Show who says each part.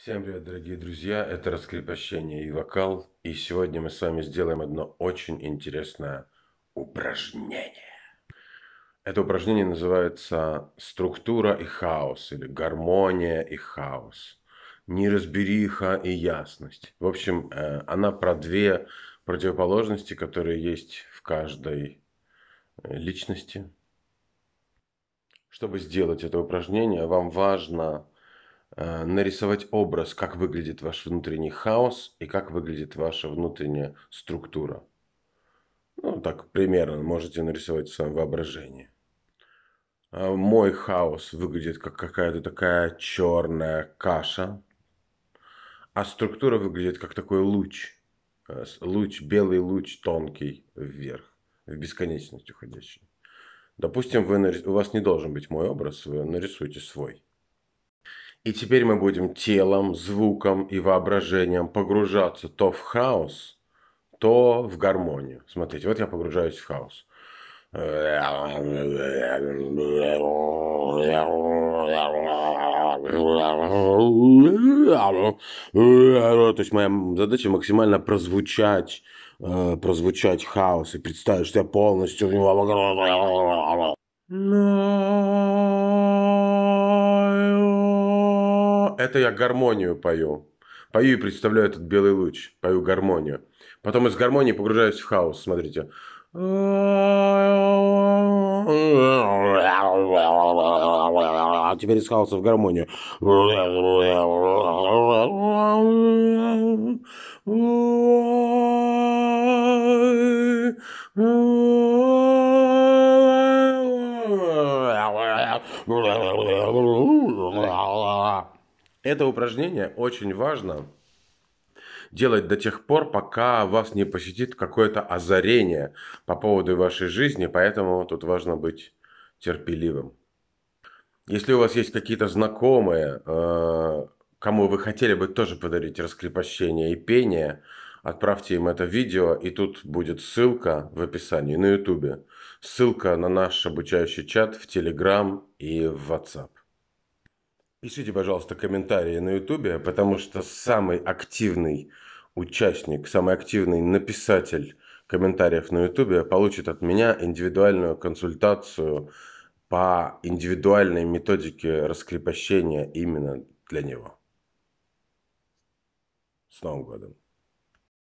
Speaker 1: Всем привет, дорогие друзья! Это раскрепощение и вокал. И сегодня мы с вами сделаем одно очень интересное упражнение. Это упражнение называется «Структура и хаос» или «Гармония и хаос». Неразбериха и ясность. В общем, э, она про две противоположности, которые есть в каждой э, личности. Чтобы сделать это упражнение, вам важно Э, нарисовать образ, как выглядит ваш внутренний хаос и как выглядит ваша внутренняя структура. Ну, так примерно можете нарисовать в своем воображении. Э, мой хаос выглядит как какая-то такая черная каша, а структура выглядит как такой луч. Э, луч, белый луч, тонкий вверх, в бесконечность уходящий. Допустим, вы нарис... у вас не должен быть мой образ, вы нарисуете свой. И теперь мы будем телом, звуком и воображением погружаться то в хаос, то в гармонию. Смотрите, вот я погружаюсь в хаос. То есть моя задача максимально прозвучать э, прозвучать хаос и представить, что я полностью в него это я гармонию пою. Пою и представляю этот белый луч, пою гармонию. Потом из гармонии погружаюсь в хаос, смотрите. А теперь из хаоса в гармонию. Это упражнение очень важно делать до тех пор, пока вас не посетит какое-то озарение по поводу вашей жизни, поэтому тут важно быть терпеливым. Если у вас есть какие-то знакомые, э, кому вы хотели бы тоже подарить раскрепощение и пение, отправьте им это видео, и тут будет ссылка в описании на YouTube, ссылка на наш обучающий чат в Telegram и в WhatsApp. Пишите, пожалуйста, комментарии на Ютубе, потому что самый активный участник, самый активный написатель комментариев на Ютубе получит от меня индивидуальную консультацию по индивидуальной методике раскрепощения именно для него. С Новым годом!